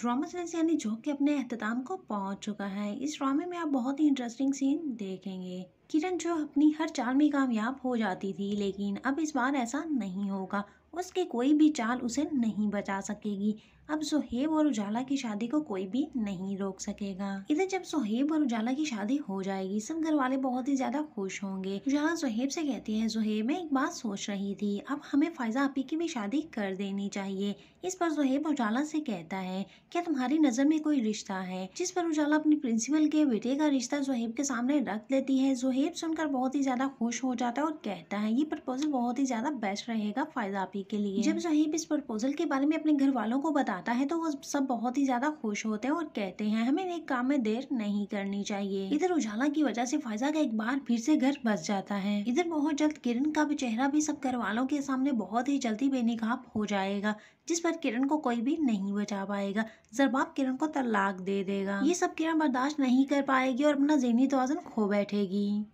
drama sense यानी जो कि अपने अहतमाम को पहुंच चुका है इस ड्रामे में आप बहुत ही इंटरेस्टिंग सीन देखेंगे किरण जो अपनी हर चाल में कामयाब हो जाती थी लेकिन अब इस बार ऐसा नहीं होगा उसके कोई भी चाल उसे नहीं बचा सकेगी अब सोहेब और उजाला की शादी को कोई भी नहीं रोक सकेगा इधर जब सोहेब और उजाला की शादी हो जाएगी सब घर वाले बहुत ही ज्यादा खुश होंगे उजाला सोहेब से कहती है सोहेब मैं एक बात सोच रही थी अब हमें फायजा आपी की भी शादी कर देनी चाहिए इस पर सोहेब उजाला से कहता है क्या तुम्हारी नजर में कोई रिश्ता है जिस पर उजाला अपनी प्रिंसिपल के बेटे का रिश्ता सोहेब के सामने रख देती है सोहेब सुनकर बहुत ही ज़्यादा खुश हो जाता है और कहता है ये प्रपोजल बहुत ही ज़्यादा बेस्ट रहेगा फायजापी के लिए जब सोहेब इस प्रपोजल के बारे में अपने घर वालों को बताता है तो वो सब बहुत ही ज़्यादा खुश होते हैं और कहते हैं हमें एक काम में देर नहीं करनी चाहिए इधर उजाला की वजह से फायजा का एक बार फिर से घर बस जाता है इधर बहुत जल्द किरण का भी चेहरा भी सब घर वालों के सामने बहुत ही जल्दी बेनिकाब हो जाएगा जिस पर किरण को कोई भी नहीं बचा पाएगा जरबाब किरण को तलाक दे देगा ये सब किरण बर्दाश्त नहीं कर पाएगी और अपना जहनी तोजन खो बैठेगी